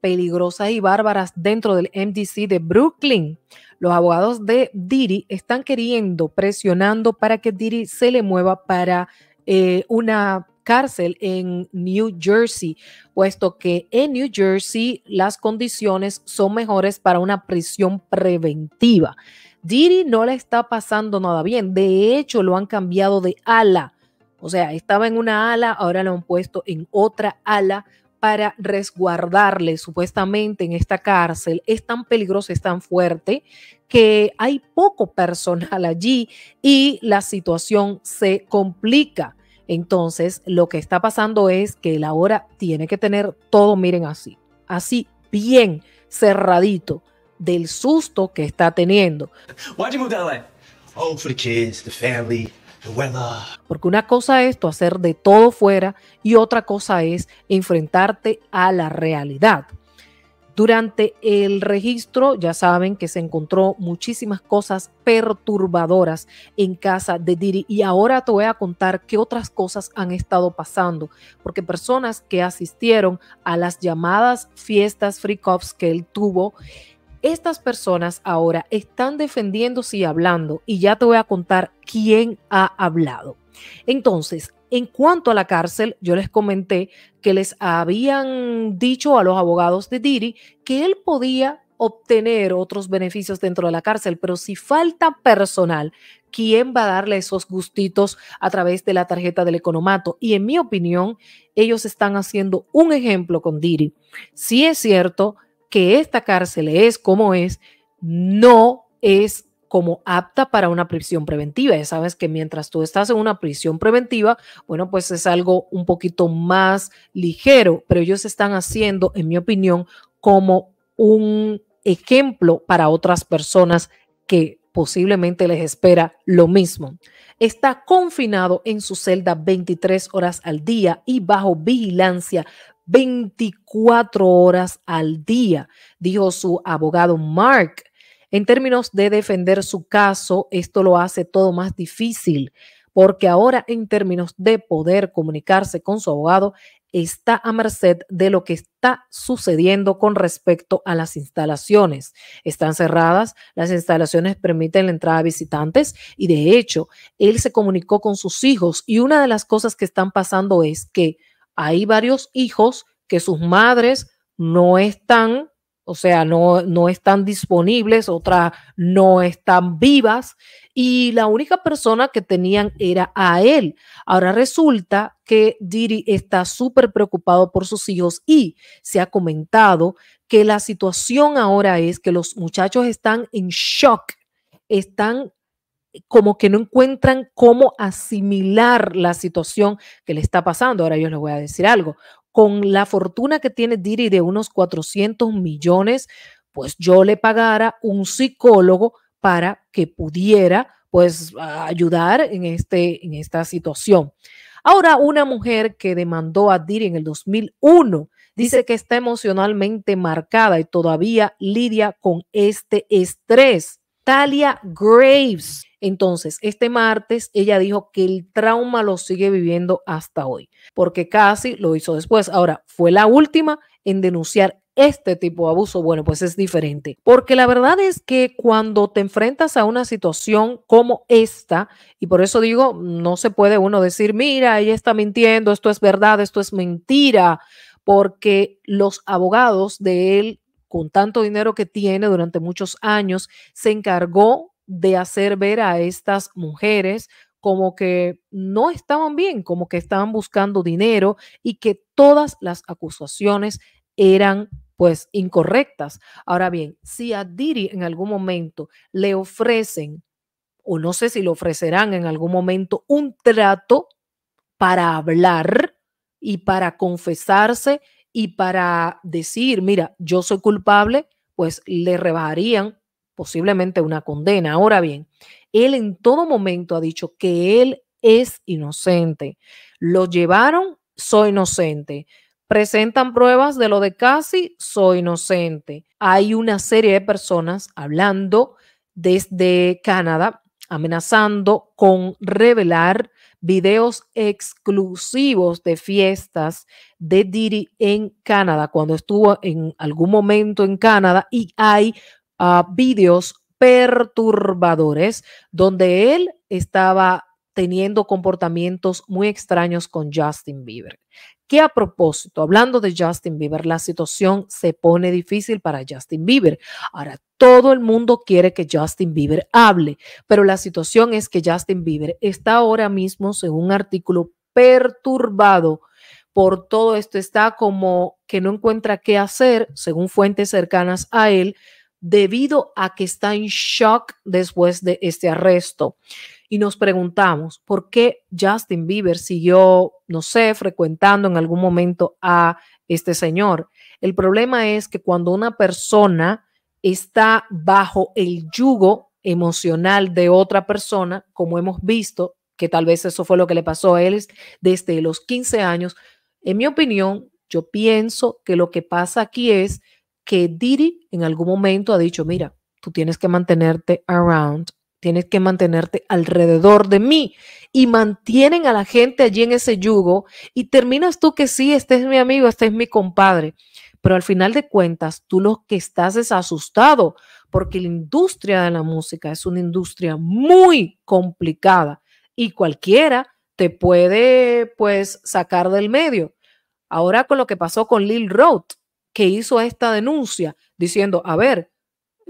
peligrosas y bárbaras dentro del MDC de Brooklyn. Los abogados de Diri están queriendo, presionando para que Diri se le mueva para eh, una cárcel en New Jersey, puesto que en New Jersey las condiciones son mejores para una prisión preventiva. Diri no le está pasando nada bien, de hecho lo han cambiado de ala, o sea, estaba en una ala, ahora lo han puesto en otra ala para resguardarle supuestamente en esta cárcel es tan peligroso es tan fuerte, que hay poco personal allí y la situación se complica. Entonces, lo que está pasando es que la hora tiene que tener todo, miren así, así, bien cerradito del susto que está teniendo. Porque una cosa es tu hacer de todo fuera y otra cosa es enfrentarte a la realidad. Durante el registro, ya saben que se encontró muchísimas cosas perturbadoras en casa de Diri y ahora te voy a contar qué otras cosas han estado pasando, porque personas que asistieron a las llamadas fiestas Free Cups que él tuvo, estas personas ahora están defendiéndose y hablando, y ya te voy a contar quién ha hablado. Entonces, en cuanto a la cárcel, yo les comenté que les habían dicho a los abogados de Diri que él podía obtener otros beneficios dentro de la cárcel, pero si falta personal, ¿quién va a darle esos gustitos a través de la tarjeta del economato? Y en mi opinión, ellos están haciendo un ejemplo con Diri. Si es cierto que esta cárcel es como es, no es como apta para una prisión preventiva. Ya sabes que mientras tú estás en una prisión preventiva, bueno, pues es algo un poquito más ligero, pero ellos están haciendo, en mi opinión, como un ejemplo para otras personas que posiblemente les espera lo mismo. Está confinado en su celda 23 horas al día y bajo vigilancia 24 horas al día, dijo su abogado Mark. En términos de defender su caso, esto lo hace todo más difícil, porque ahora en términos de poder comunicarse con su abogado, está a merced de lo que está sucediendo con respecto a las instalaciones. Están cerradas, las instalaciones permiten la entrada de visitantes y de hecho, él se comunicó con sus hijos y una de las cosas que están pasando es que hay varios hijos que sus madres no están, o sea, no, no están disponibles, otras no están vivas y la única persona que tenían era a él. Ahora resulta que Diri está súper preocupado por sus hijos y se ha comentado que la situación ahora es que los muchachos están en shock, están como que no encuentran cómo asimilar la situación que le está pasando. Ahora yo les voy a decir algo. Con la fortuna que tiene Diri de unos 400 millones, pues yo le pagara un psicólogo para que pudiera pues ayudar en, este, en esta situación. Ahora, una mujer que demandó a Diri en el 2001 dice que está emocionalmente marcada y todavía lidia con este estrés Talia Graves. Entonces, este martes ella dijo que el trauma lo sigue viviendo hasta hoy, porque casi lo hizo después. Ahora, fue la última en denunciar este tipo de abuso, bueno, pues es diferente. Porque la verdad es que cuando te enfrentas a una situación como esta, y por eso digo, no se puede uno decir, mira, ella está mintiendo, esto es verdad, esto es mentira, porque los abogados de él con tanto dinero que tiene durante muchos años, se encargó de hacer ver a estas mujeres como que no estaban bien, como que estaban buscando dinero y que todas las acusaciones eran pues incorrectas. Ahora bien, si a Diri en algún momento le ofrecen, o no sé si le ofrecerán en algún momento un trato para hablar y para confesarse y para decir, mira, yo soy culpable, pues le rebajarían posiblemente una condena. Ahora bien, él en todo momento ha dicho que él es inocente. Lo llevaron, soy inocente. Presentan pruebas de lo de casi, soy inocente. Hay una serie de personas hablando desde Canadá, amenazando con revelar videos exclusivos de fiestas de diri en Canadá, cuando estuvo en algún momento en Canadá, y hay ah, videos perturbadores donde él estaba teniendo comportamientos muy extraños con Justin Bieber que a propósito, hablando de Justin Bieber, la situación se pone difícil para Justin Bieber. Ahora, todo el mundo quiere que Justin Bieber hable, pero la situación es que Justin Bieber está ahora mismo, según un artículo, perturbado por todo esto. Está como que no encuentra qué hacer, según fuentes cercanas a él, debido a que está en shock después de este arresto. Y nos preguntamos por qué Justin Bieber siguió no sé, frecuentando en algún momento a este señor. El problema es que cuando una persona está bajo el yugo emocional de otra persona, como hemos visto, que tal vez eso fue lo que le pasó a él desde los 15 años, en mi opinión, yo pienso que lo que pasa aquí es que Diri en algún momento ha dicho, mira, tú tienes que mantenerte around Tienes que mantenerte alrededor de mí y mantienen a la gente allí en ese yugo y terminas tú que sí, este es mi amigo, este es mi compadre, pero al final de cuentas tú lo que estás es asustado porque la industria de la música es una industria muy complicada y cualquiera te puede pues sacar del medio. Ahora con lo que pasó con Lil Roth, que hizo esta denuncia diciendo, a ver,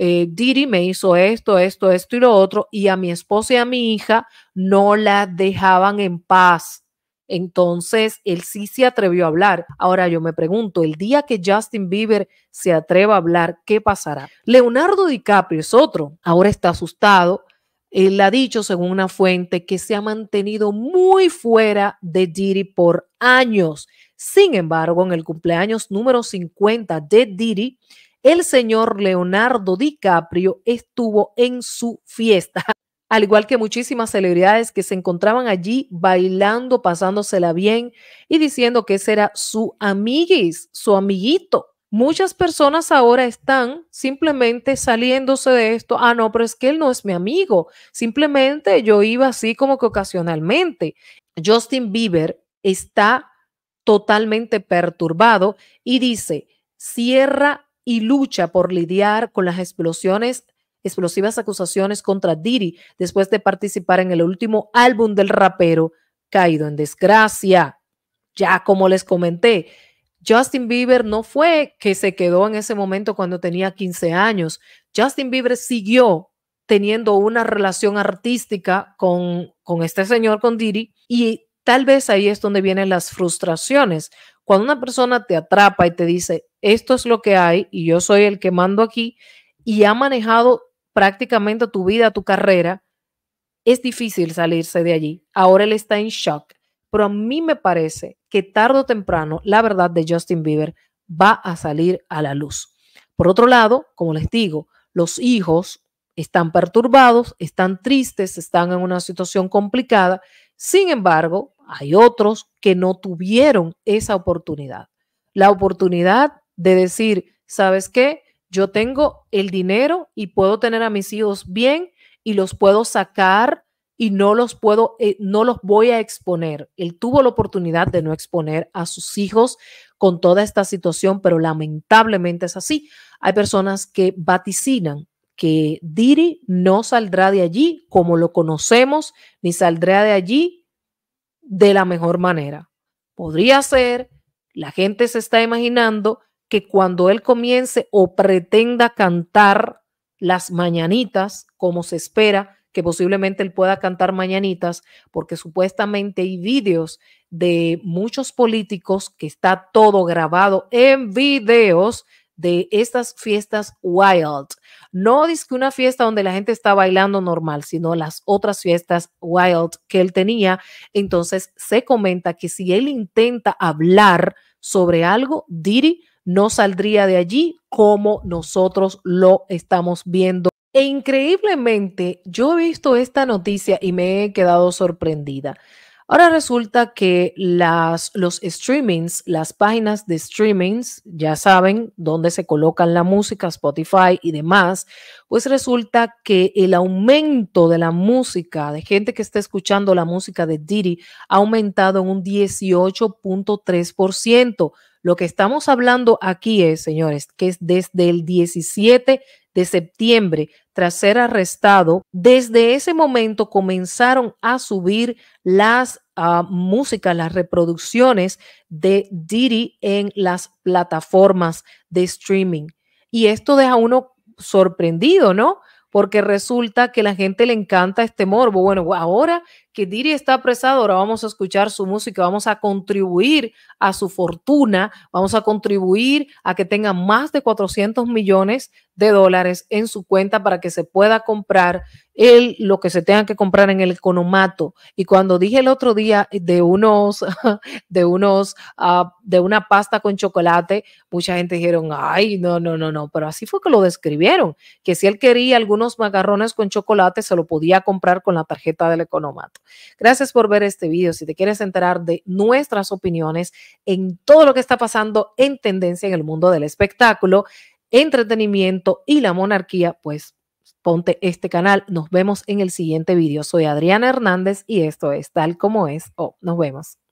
eh, Didi me hizo esto, esto, esto y lo otro, y a mi esposa y a mi hija no la dejaban en paz. Entonces, él sí se atrevió a hablar. Ahora yo me pregunto, el día que Justin Bieber se atreva a hablar, ¿qué pasará? Leonardo DiCaprio es otro. Ahora está asustado. Él ha dicho, según una fuente, que se ha mantenido muy fuera de diri por años. Sin embargo, en el cumpleaños número 50 de Diddy, el señor Leonardo DiCaprio estuvo en su fiesta, al igual que muchísimas celebridades que se encontraban allí bailando, pasándosela bien y diciendo que ese era su amiguis, su amiguito. Muchas personas ahora están simplemente saliéndose de esto. Ah, no, pero es que él no es mi amigo. Simplemente yo iba así como que ocasionalmente. Justin Bieber está totalmente perturbado y dice, cierra y lucha por lidiar con las explosiones explosivas acusaciones contra Diri después de participar en el último álbum del rapero caído en desgracia. Ya como les comenté, Justin Bieber no fue que se quedó en ese momento cuando tenía 15 años. Justin Bieber siguió teniendo una relación artística con, con este señor, con Diri, y tal vez ahí es donde vienen las frustraciones, cuando una persona te atrapa y te dice, esto es lo que hay y yo soy el que mando aquí y ha manejado prácticamente tu vida, tu carrera, es difícil salirse de allí. Ahora él está en shock, pero a mí me parece que tarde o temprano la verdad de Justin Bieber va a salir a la luz. Por otro lado, como les digo, los hijos están perturbados, están tristes, están en una situación complicada sin embargo, hay otros que no tuvieron esa oportunidad. La oportunidad de decir, ¿sabes qué? Yo tengo el dinero y puedo tener a mis hijos bien y los puedo sacar y no los puedo, eh, no los voy a exponer. Él tuvo la oportunidad de no exponer a sus hijos con toda esta situación, pero lamentablemente es así. Hay personas que vaticinan que Diri no saldrá de allí como lo conocemos, ni saldrá de allí de la mejor manera. Podría ser, la gente se está imaginando que cuando él comience o pretenda cantar las mañanitas, como se espera, que posiblemente él pueda cantar mañanitas, porque supuestamente hay vídeos de muchos políticos que está todo grabado en videos de estas fiestas wild. No dice que una fiesta donde la gente está bailando normal, sino las otras fiestas wild que él tenía. Entonces se comenta que si él intenta hablar sobre algo, Diri no saldría de allí como nosotros lo estamos viendo. E increíblemente, yo he visto esta noticia y me he quedado sorprendida. Ahora resulta que las, los streamings, las páginas de streamings, ya saben dónde se colocan la música, Spotify y demás, pues resulta que el aumento de la música, de gente que está escuchando la música de Diddy, ha aumentado en un 18.3%. Lo que estamos hablando aquí es, señores, que es desde el 17 de septiembre tras ser arrestado, desde ese momento comenzaron a subir las ah, músicas, las reproducciones de Diddy en las plataformas de streaming. Y esto deja a uno sorprendido, ¿no? Porque resulta que la gente le encanta este morbo. Bueno, ahora que Diri está apresado, ahora vamos a escuchar su música, vamos a contribuir a su fortuna, vamos a contribuir a que tenga más de 400 millones de dólares en su cuenta para que se pueda comprar el, lo que se tenga que comprar en el economato. Y cuando dije el otro día de unos, de unos, ah, de una pasta con chocolate, mucha gente dijeron, ay, no, no, no, no, pero así fue que lo describieron, que si él quería algunos macarrones con chocolate, se lo podía comprar con la tarjeta del economato. Gracias por ver este video. Si te quieres enterar de nuestras opiniones en todo lo que está pasando en tendencia en el mundo del espectáculo, entretenimiento y la monarquía, pues ponte este canal. Nos vemos en el siguiente video. Soy Adriana Hernández y esto es Tal como es. Oh, nos vemos.